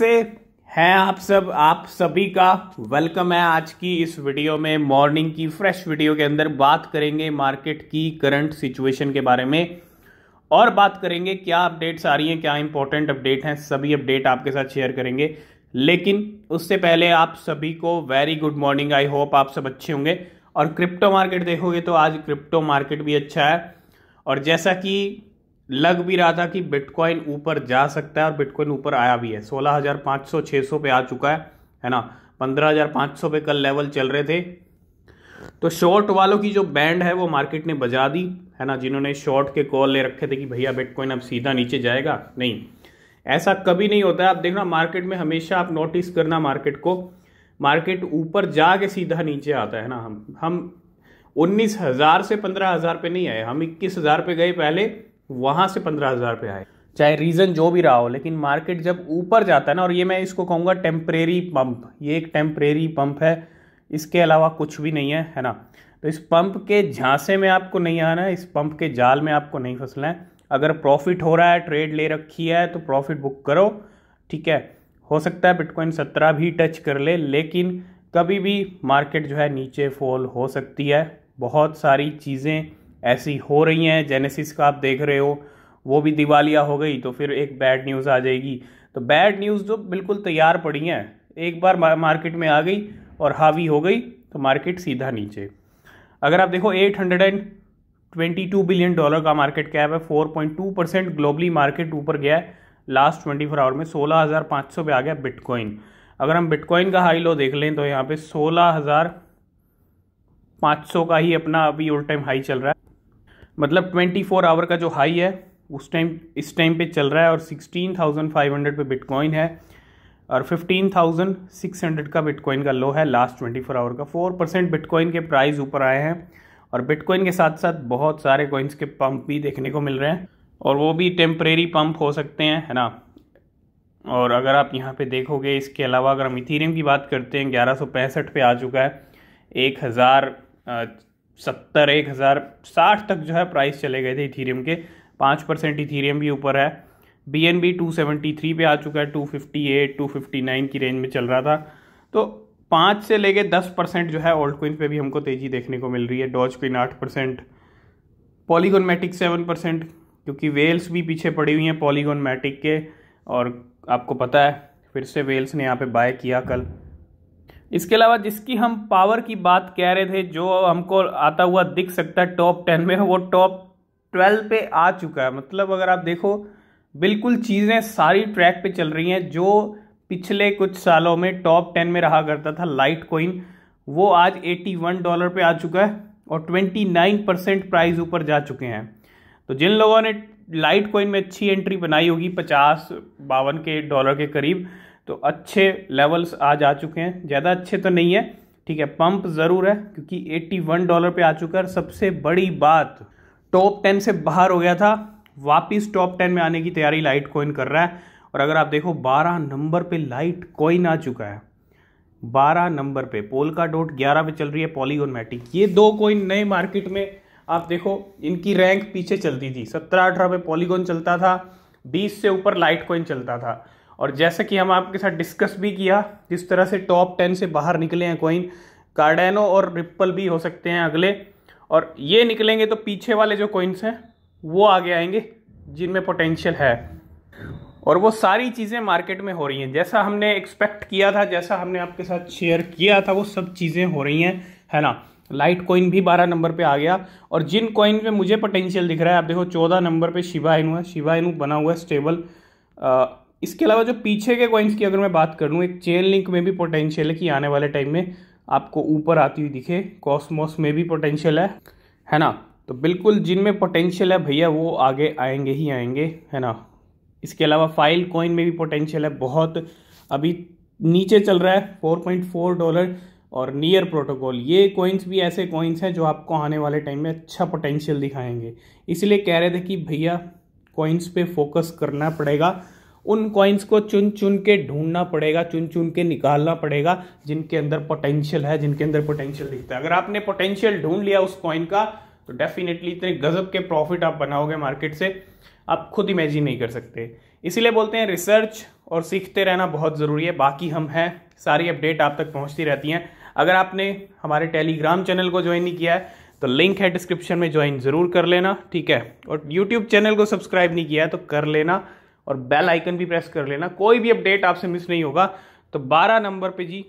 कैसे हैं आप सब आप सभी का वेलकम है आज की इस वीडियो में मॉर्निंग की फ्रेश वीडियो के अंदर बात करेंगे मार्केट की करंट सिचुएशन के बारे में और बात करेंगे क्या अपडेट्स आ रही हैं क्या इंपॉर्टेंट अपडेट हैं सभी अपडेट आपके साथ शेयर करेंगे लेकिन उससे पहले आप सभी को very good morning I hope आप सब अच्छे होंगे और क्रिप्टो मार्केट देखोगे तो आज क्रिप्टो मार्केट भी अच्छा है और जैसा कि लग भी रहा था कि बिटकॉइन ऊपर जा सकता है और बिटकॉइन ऊपर आया भी है सोलह हज़ार पाँच सौ छः सौ पे आ चुका है है ना पंद्रह हज़ार पाँच सौ पे कल लेवल चल रहे थे तो शॉर्ट वालों की जो बैंड है वो मार्केट ने बजा दी है ना जिन्होंने शॉर्ट के कॉल ले रखे थे कि भैया बिटकॉइन अब सीधा नीचे जाएगा नहीं ऐसा कभी नहीं होता है आप देखना मार्केट में हमेशा आप नोटिस करना मार्केट को मार्केट ऊपर जा के सीधा नीचे आता है ना हम हम उन्नीस हज़ार से पंद्रह हज़ार पे नहीं आए हम इक्कीस हज़ार पे गए पहले वहाँ से पंद्रह हज़ार पे आए चाहे रीज़न जो भी रहा हो लेकिन मार्केट जब ऊपर जाता है ना और ये मैं इसको कहूँगा टेम्परेरी पंप ये एक टेम्परेरी पंप है इसके अलावा कुछ भी नहीं है है ना तो इस पंप के झांसे में आपको नहीं आना है इस पंप के जाल में आपको नहीं फंसना है अगर प्रॉफिट हो रहा है ट्रेड ले रखी है तो प्रॉफिट बुक करो ठीक है हो सकता है बिटकॉइन सत्रह भी टच कर ले लेकिन कभी भी मार्केट जो है नीचे फॉल हो सकती है बहुत सारी चीज़ें ऐसी हो रही हैं जेनेसिस का आप देख रहे हो वो भी दिवालिया हो गई तो फिर एक बैड न्यूज़ आ जाएगी तो बैड न्यूज़ जो बिल्कुल तैयार पड़ी हैं एक बार मार्केट में आ गई और हावी हो गई तो मार्केट सीधा नीचे अगर आप देखो 822 बिलियन डॉलर का मार्केट कैप है 4.2 परसेंट ग्लोबली मार्केट ऊपर गया है लास्ट 24 आवर में 16,500 पे आ गया बिटकॉइन अगर हम बिटकॉइन का हाई लो देख लें तो यहाँ पे 16,500 का ही अपना अभी ऑल टाइम हाई चल रहा है मतलब ट्वेंटी फोर आवर का जो हाई है उस टाइम इस टाइम पे चल रहा है और सिक्सटीन थाउजेंड फाइव हंड्रेड पे बिटकॉइन है और फिफ्टीन थाउजेंड सिक्स हंड्रेड का बिटकॉइन का लो है लास्ट ट्वेंटी फोर आवर का फोर परसेंट बिटकॉइन के प्राइस ऊपर आए हैं और बिटकॉइन के साथ साथ बहुत सारे कॉइन्स के पंप भी देखने को मिल रहे हैं और वो भी टेम्परेरी पंप हो सकते हैं है ना और अगर आप यहाँ पे देखोगे इसके अलावा अगर हम इथीरियम की बात करते हैं ग्यारह सौ पैंसठ पे आ चुका है एक हज़ार सत्तर एक हज़ार साठ तक जो है प्राइस चले गए थे इथीरियम के पाँच परसेंट इथीरियम भी ऊपर है B N B two seventy three पर आ चुका है two fifty eight two fifty nine की रेंज में चल रहा था तो पाँच से लेके दस परसेंट जो है ओल्ड क्विन पे भी हमको तेज़ी देखने को मिल रही है डॉज क्विन आठ percent Polygon Matic seven percent क्योंकि वेल्स भी पीछे पड़ी हुई हैं पॉलीगोन मैटिक के और आपको पता है फिर से वेल्स ने यहाँ पे बाय किया कल इसके अलावा जिसकी हम पावर की बात कह रहे थे जो हमको आता हुआ दिख सकता है टॉप टेन में वो टॉप ट्वेल्व पे आ चुका है मतलब अगर आप देखो बिल्कुल चीज़ें सारी ट्रैक पे चल रही हैं जो पिछले कुछ सालों में टॉप टेन में रहा करता था लाइट कोइन वो आज 81 डॉलर पे आ चुका है और 29 परसेंट प्राइज़ ऊपर जा चुके हैं तो जिन लोगों ने लाइट कोइन में अच्छी एंट्री बनाई होगी पचास बावन के डॉलर के करीब तो अच्छे लेवल्स आज आ चुके हैं ज़्यादा अच्छे तो नहीं है ठीक है पंप ज़रूर है क्योंकि 81 डॉलर पे आ चुका है सबसे बड़ी बात टॉप 10 से बाहर हो गया था वापस टॉप 10 में आने की तैयारी लाइट कोइन कर रहा है और अगर आप देखो 12 नंबर पे लाइट कोइन आ चुका है 12 नंबर पे पोल का डोट ग्यारह पे चल रही है पॉलीगोन मैटिक ये दो कोइन नए मार्केट में आप देखो इनकी रैंक पीछे चलती थी सत्रह अठारह पे पॉलीगोन चलता था बीस से ऊपर लाइट कोइन चलता था और जैसा कि हम आपके साथ डिस्कस भी किया जिस तरह से टॉप टेन से बाहर निकले हैं कॉइन कार्डेनो और रिप्पल भी हो सकते हैं अगले और ये निकलेंगे तो पीछे वाले जो कॉइन्स हैं वो आगे आएंगे जिनमें पोटेंशियल है और वो सारी चीज़ें मार्केट में हो रही हैं जैसा हमने एक्सपेक्ट किया था जैसा हमने आपके साथ शेयर किया था वो सब चीज़ें हो रही हैं है ना लाइट कॉइन भी बारह नंबर पे आ गया और जिन कॉइन पे मुझे पोटेंशियल दिख रहा है आप देखो चौदह नंबर पे शिवा इनू है शिवा इनू बना हुआ है स्टेबल इसके अलावा जो पीछे के कॉइन्स की अगर मैं बात करूँ एक चेन लिंक में भी पोटेंशियल है कि आने वाले टाइम में आपको ऊपर आती हुई दिखे कॉस्मोस में भी पोटेंशियल है है ना तो बिल्कुल जिनमें पोटेंशियल है भैया वो आगे आएंगे ही आएंगे है ना इसके अलावा फाइल कॉइन में भी पोटेंशियल है बहुत अभी नीचे चल रहा है 4.4 डॉलर और नियर प्रोटोकॉल ये कॉइन्स भी ऐसे कॉइन्स हैं जो आपको आने वाले टाइम में अच्छा पोटेंशियल दिखाएंगे इसलिए कह रहे थे कि भैया कॉइन्स पे फोकस करना पड़ेगा उन कॉइन्स को चुन चुन के ढूंढना पड़ेगा चुन चुन के निकालना पड़ेगा जिनके अंदर पोटेंशियल है जिनके अंदर पोटेंशियल दिखता है अगर आपने पोटेंशियल ढूंढ लिया उस कॉइन का तो डेफिनेटली इतने गजब के प्रॉफिट आप बनाओगे मार्केट से आप खुद इमेजिन नहीं कर सकते इसीलिए बोलते हैं रिसर्च और सीखते रहना बहुत ज़रूरी है बाकी हम हैं सारी अपडेट आप तक पहुंचती रहती हैं अगर आपने हमारे टेलीग्राम चैनल को ज्वाइन नहीं किया है तो लिंक है डिस्क्रिप्शन में ज्वाइन ज़रूर कर लेना ठीक है और यूट्यूब चैनल को सब्सक्राइब नहीं किया है तो कर लेना और बेल आइकन भी प्रेस कर लेना कोई भी अपडेट आपसे मिस नहीं होगा तो 12 नंबर पे जी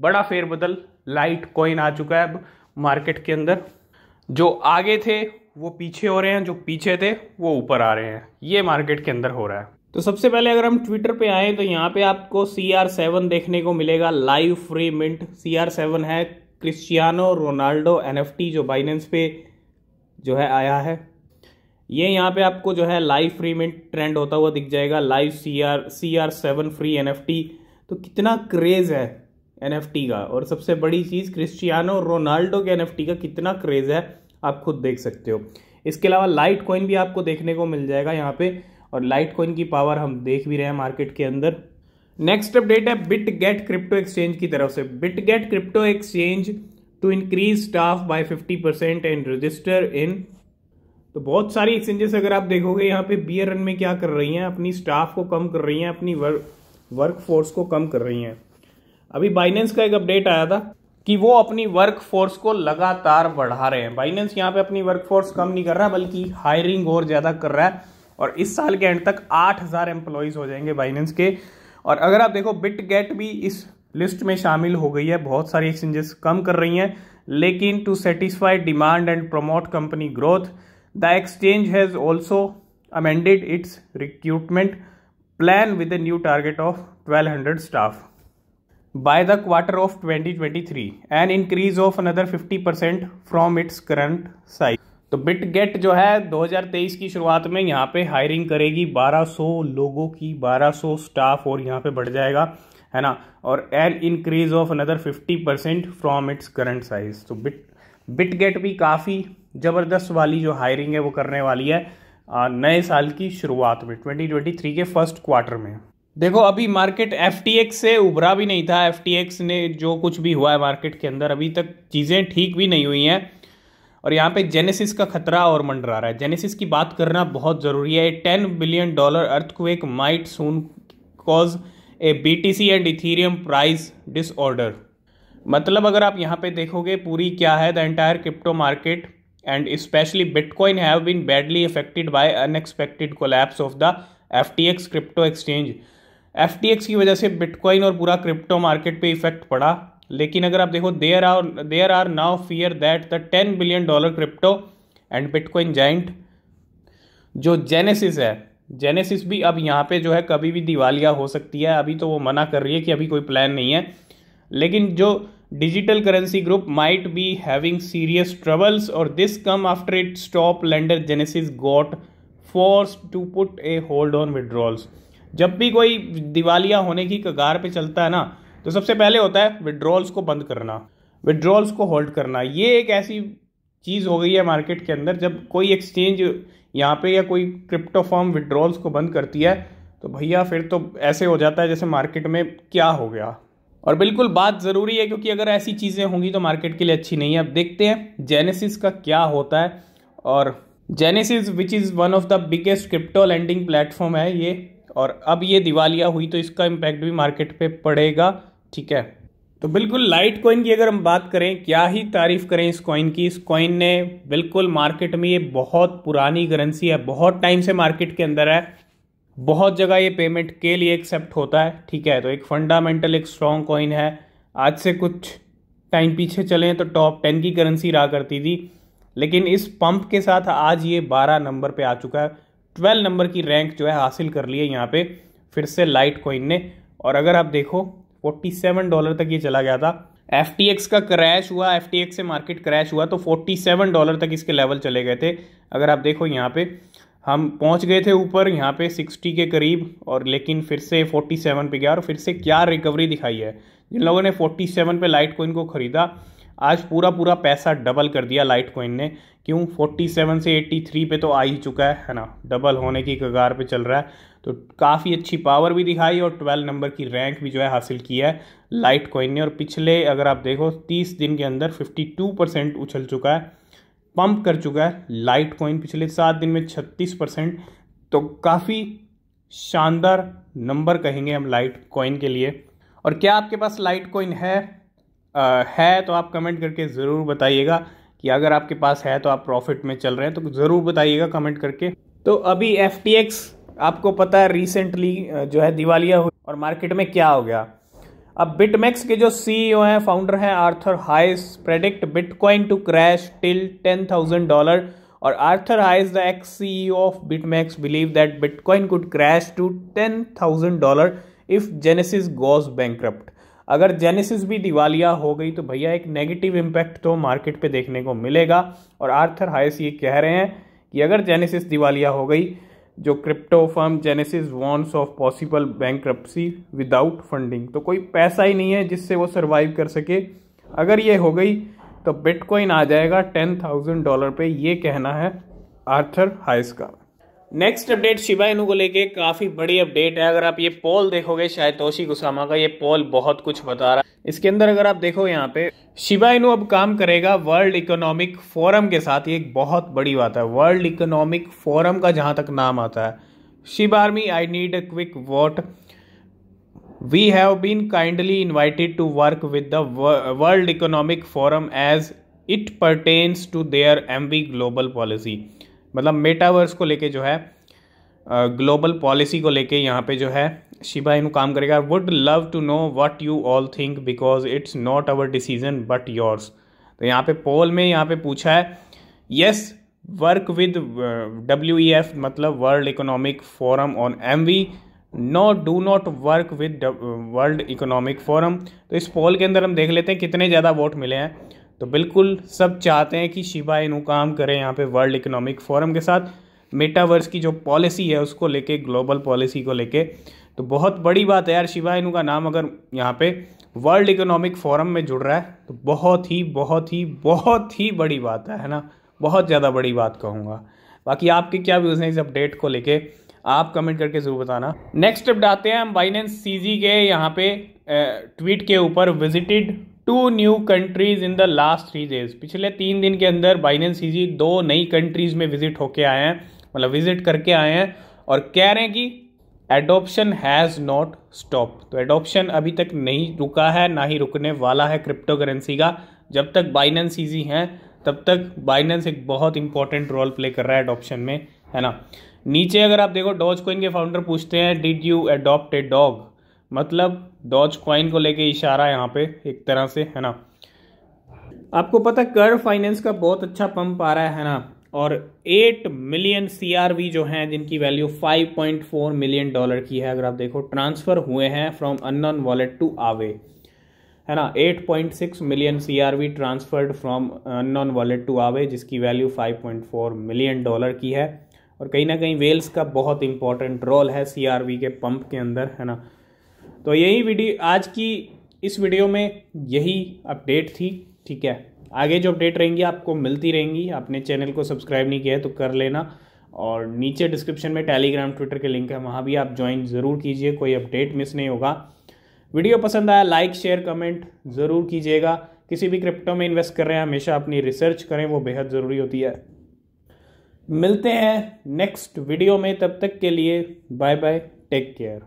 बड़ा फेरबदल लाइट कॉइन आ चुका है अब मार्केट के अंदर जो आगे थे वो पीछे हो रहे हैं जो पीछे थे वो ऊपर आ रहे हैं ये मार्केट के अंदर हो रहा है तो सबसे पहले अगर हम ट्विटर पे आए तो यहाँ पे आपको सी आर सेवन देखने को मिलेगा live free mint C R seven है Cristiano Ronaldo N F T जो बाइनेंस पे जो है आया है ये यहाँ पे आपको जो है लाइव फ्री में ट्रेंड होता हुआ दिख जाएगा live C R C R seven free N F T तो कितना क्रेज़ है एन एफ टी का और सबसे बड़ी चीज़ क्रिस्टियानो रोनाल्डो के एन एफ टी का कितना क्रेज़ है आप खुद देख सकते हो इसके अलावा लाइट कॉइन भी आपको देखने को मिल जाएगा यहाँ पे और लाइट कॉइन की पावर हम देख भी रहे हैं मार्केट के अंदर नेक्स्ट अपडेट है बिट गेट क्रिप्टो एक्सचेंज की तरफ से Bitget crypto exchange to increase staff by 50 percent and register in तो बहुत सारी एक्सचेंजेस अगर आप देखोगे यहाँ पे बी रन में क्या कर रही हैं अपनी स्टाफ को कम कर रही हैं अपनी वर्क वर्क फोर्स को कम कर रही हैं अभी बाइनेंस का एक अपडेट आया था कि वो अपनी वर्क फोर्स को लगातार बढ़ा रहे हैं बाइनेंस यहाँ पे अपनी वर्क फोर्स कम नहीं कर रहा बल्कि हायरिंग और ज़्यादा कर रहा है और इस साल के एंड तक आठ हज़ार हो जाएंगे बाइनेंस के और अगर आप देखो बिट गेट भी इस लिस्ट में शामिल हो गई है बहुत सारी एक्सचेंजेस कम कर रही हैं लेकिन to satisfy demand and promote company growth the exchange has also amended its recruitment plan with a new target of twelve hundred staff by the quarter of twenty twenty three an increase of another fifty percent from its current size तो Bitget जो है दो हजार तेईस की शुरुआत में यहाँ पे हायरिंग करेगी बारह 1200 लोगों की बारह 1200 स्टाफ और यहाँ पे बढ़ जाएगा है ना और an increase of another fifty percent from its current size तो बिट बिट गेट भी काफ़ी ज़बरदस्त वाली जो हायरिंग है वो करने वाली है नए साल की शुरुआत में 2023 के फर्स्ट क्वार्टर में देखो अभी मार्केट एफ से उभरा भी नहीं था एफ ने जो कुछ भी हुआ है मार्केट के अंदर अभी तक चीज़ें ठीक भी नहीं हुई हैं और यहाँ पे जेनेसिस का खतरा और मंडरा रहा है जेनेसिस की बात करना बहुत ज़रूरी है ten billion dollar earthquake might soon cause a B T C and Ethereum price disorder मतलब अगर आप यहाँ पे देखोगे पूरी क्या है the entire crypto market and specially bitcoin have been badly affected by unexpected collapse of the F T X crypto exchange F T X की वजह से बिटकॉइन और पूरा क्रिप्टो मार्केट पर इफेक्ट पड़ा लेकिन अगर आप देखो there are there are now fear that the ten billion dollar crypto and bitcoin giant जो जेनेसिस है जेनेसिस भी अब यहाँ पे जो है कभी भी दिवालिया हो सकती है अभी तो वो मना कर रही है कि अभी कोई प्लान नहीं है लेकिन जो digital currency group might be having serious troubles और this come after it stop lender Genesis got force to put a hold on withdrawals जब भी कोई दिवालिया होने की कगार पे चलता है ना तो सबसे पहले होता है विड्रॉल्स को बंद करना विड्रॉल्स को होल्ड करना ये एक ऐसी चीज़ हो गई है मार्केट के अंदर जब कोई एक्सचेंज यहाँ पे या कोई क्रिप्टो फॉर्म विड्रॉल्स को बंद करती है तो भैया फिर तो ऐसे हो जाता है जैसे मार्केट में क्या हो गया और बिल्कुल बात ज़रूरी है क्योंकि अगर ऐसी चीज़ें होंगी तो मार्केट के लिए अच्छी नहीं है अब देखते हैं जेनेसिस का क्या होता है और Genesis which is one of the biggest crypto lending platform है ये और अब ये दिवालिया हुई तो इसका इम्पैक्ट भी मार्केट पे पड़ेगा ठीक है तो बिल्कुल लाइट कॉइन की अगर हम बात करें क्या ही तारीफ़ करें इस कॉइन की इस कॉइन ने बिल्कुल मार्केट में ये बहुत पुरानी करेंसी है बहुत टाइम से मार्केट के अंदर है बहुत जगह ये पेमेंट के लिए एक्सेप्ट होता है ठीक है तो एक फंडामेंटल एक स्ट्रॉन्ग कॉइन है आज से कुछ टाइम पीछे चले तो टॉप टेन की करेंसी रहा करती थी लेकिन इस पंप के साथ आज ये बारह नंबर पे आ चुका है ट्वेल्व नंबर की रैंक जो है हासिल कर ली है यहाँ पे फिर से लाइट कॉइन ने और अगर आप देखो फोर्टी सेवन डॉलर तक ये चला गया था एफ का क्रैश हुआ एफ से मार्केट क्रैश हुआ तो फोर्टी सेवन डॉलर तक इसके लेवल चले गए थे अगर आप देखो यहाँ पे हम पहुंच गए थे ऊपर यहाँ पे 60 के करीब और लेकिन फिर से 47 पे गया और फिर से क्या रिकवरी दिखाई है जिन लोगों ने 47 पे लाइट कोइन को ख़रीदा आज पूरा पूरा पैसा डबल कर दिया लाइट कोइन ने क्यों 47 से 83 पे तो आ ही चुका है है ना डबल होने की कगार पे चल रहा है तो काफ़ी अच्छी पावर भी दिखाई और 12 नंबर की रैंक भी जो है हासिल की है लाइट कोइन ने और पिछले अगर आप देखो 30 दिन के अंदर 52 परसेंट उछल चुका है पंप कर चुका है लाइट कॉइन पिछले सात दिन में छत्तीस परसेंट तो काफ़ी शानदार नंबर कहेंगे हम लाइट कॉइन के लिए और क्या आपके पास लाइट कॉइन है आ, है तो आप कमेंट करके ज़रूर बताइएगा कि अगर आपके पास है तो आप प्रॉफिट में चल रहे हैं तो ज़रूर बताइएगा कमेंट करके तो अभी एफ आपको पता है रिसेंटली जो है दिवालिया हुई और मार्केट में क्या हो गया अब बिटमैक्स के जो सीईओ e हैं फाउंडर हैं Arthur Hayes predict bitcoin to crash till ten thousand dollar और Arthur Hayes the ex CEO of BitMEX believe that bitcoin could crash to ten thousand dollar if Genesis goes bank अगर Genesis भी दिवालिया हो गई तो भैया एक negative impact तो मार्केट पे देखने को मिलेगा और आर्थर हाइस ये कह रहे हैं कि अगर जेनेसिस दिवालिया हो गई जो crypto firm Genesis warns of possible bank without funding तो कोई पैसा ही नहीं है जिससे वो सर्वाइव कर सके अगर ये हो गई तो बिटकॉइन आ जाएगा टेन थाउजेंड डॉलर पे ये कहना है आर्थर हाइस का नेक्स्ट अपडेट शिबा इनू को लेके काफ़ी बड़ी अपडेट है अगर आप ये पोल देखोगे शायद तोशी गुसामा का ये पोल बहुत कुछ बता रहा है इसके अंदर अगर आप देखो यहाँ पे शिबा इनू अब काम करेगा वर्ल्ड इकोनॉमिक फोरम के साथ ये एक बहुत बड़ी बात है वर्ल्ड इकोनॉमिक फोरम का जहां तक नाम आता है Shib army I need a quick vote we have been kindly invited to work with the World Economic Forum as it pertains to their M global policy मतलब मेटावर्स को लेके जो है ग्लोबल पॉलिसी को लेके यहाँ पे जो है शिबा इनू काम करेगा would love to know what you all think because it's not our decision but yours तो यहाँ पे पोल में यहाँ पे पूछा है यस वर्क विद डब्ल्यू मतलब World Economic Forum on M V no do not work with World Economic Forum तो इस पोल के अंदर हम देख लेते हैं कितने ज़्यादा वोट मिले हैं तो बिल्कुल सब चाहते हैं कि शिबा इनू काम करें यहाँ पे वर्ल्ड इकोनॉमिक फोरम के साथ मेटावर्स की जो पॉलिसी है उसको लेके ग्लोबल पॉलिसी को लेके तो बहुत बड़ी बात है यार शिबा इनू का नाम अगर यहाँ पे वर्ल्ड इकोनॉमिक फोरम में जुड़ रहा है तो बहुत ही बहुत ही बहुत ही बड़ी बात है है ना बहुत ज़्यादा बड़ी बात कहूँगा बाकी आपके क्या व्यूज़ हैं इस अपडेट को लेके आप कमेंट करके ज़रूर बताना नेक्स्ट अपडेट आते हैं हम बाइनेंस सी के यहाँ पे ट्वीट के ऊपर visited two new countries in the last three days पिछले तीन दिन के अंदर बाइनेंस सीजी दो नई कंट्रीज में विजिट होके आए हैं मतलब विजिट करके आए हैं और कह रहे हैं कि एडोप्शन हैज़ नॉट स्टॉप तो एडोप्शन अभी तक नहीं रुका है ना ही रुकने वाला है क्रिप्टो करेंसी का जब तक बाइनेंस ईजी हैं तब तक बाइनेंस एक बहुत इंपॉर्टेंट रोल प्ले कर रहा है एडोप्शन में है ना नीचे अगर आप देखो डॉज कोइन के फाउंडर पूछते हैं did you adopt a dog मतलब डॉज क्वाइन को लेके इशारा यहाँ पे एक तरह से है ना आपको पता कर फाइनेंस का बहुत अच्छा पंप आ रहा है ना और 8 मिलियन सीआरवी जो हैं जिनकी वैल्यू 5.4 मिलियन डॉलर की है अगर आप देखो ट्रांसफ़र हुए हैं फ्रॉम अननोन वॉलेट टू आवे है ना 8.6 million CRV transferred from unknown wallet to Aave जिसकी वैल्यू 5.4 मिलियन डॉलर की है और कहीं ना कहीं वेल्स का बहुत इंपॉर्टेंट रोल है सीआरवी के पंप के अंदर है ना तो यही वीडियो आज की इस वीडियो में यही अपडेट थी ठीक है आगे जो अपडेट रहेंगी आपको मिलती रहेंगी आपने चैनल को सब्सक्राइब नहीं किया है तो कर लेना और नीचे डिस्क्रिप्शन में टेलीग्राम ट्विटर के लिंक है वहाँ भी आप ज्वाइन ज़रूर कीजिए कोई अपडेट मिस नहीं होगा वीडियो पसंद आया लाइक शेयर कमेंट ज़रूर कीजिएगा किसी भी क्रिप्टो में इन्वेस्ट कर रहे हैं हमेशा अपनी रिसर्च करें वो बेहद ज़रूरी होती है मिलते हैं नेक्स्ट वीडियो में तब तक के लिए बाय बाय टेक केयर